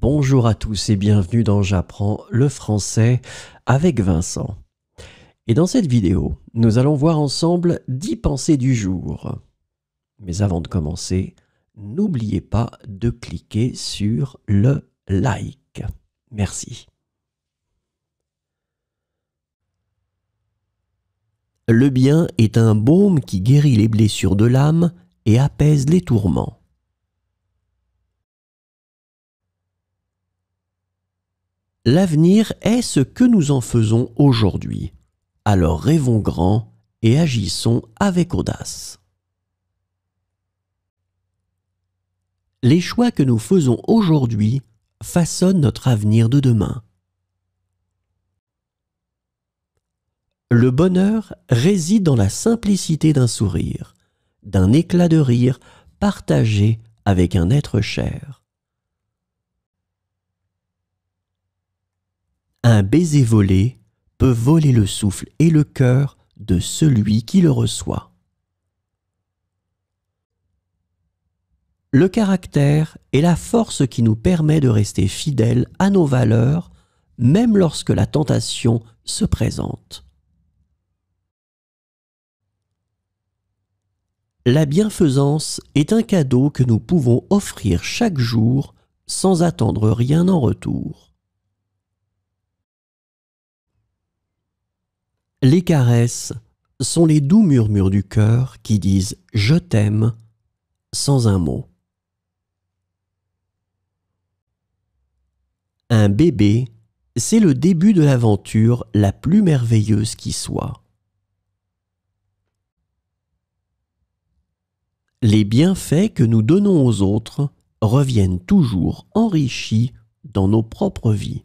Bonjour à tous et bienvenue dans J'apprends le français avec Vincent. Et dans cette vidéo, nous allons voir ensemble 10 pensées du jour. Mais avant de commencer, n'oubliez pas de cliquer sur le like. Merci. Le bien est un baume qui guérit les blessures de l'âme et apaise les tourments. L'avenir est ce que nous en faisons aujourd'hui. Alors rêvons grand et agissons avec audace. Les choix que nous faisons aujourd'hui façonnent notre avenir de demain. Le bonheur réside dans la simplicité d'un sourire, d'un éclat de rire partagé avec un être cher. Un baiser volé peut voler le souffle et le cœur de celui qui le reçoit. Le caractère est la force qui nous permet de rester fidèles à nos valeurs, même lorsque la tentation se présente. La bienfaisance est un cadeau que nous pouvons offrir chaque jour sans attendre rien en retour. Les caresses sont les doux murmures du cœur qui disent Je t'aime sans un mot. Un bébé, c'est le début de l'aventure la plus merveilleuse qui soit. Les bienfaits que nous donnons aux autres reviennent toujours enrichis dans nos propres vies.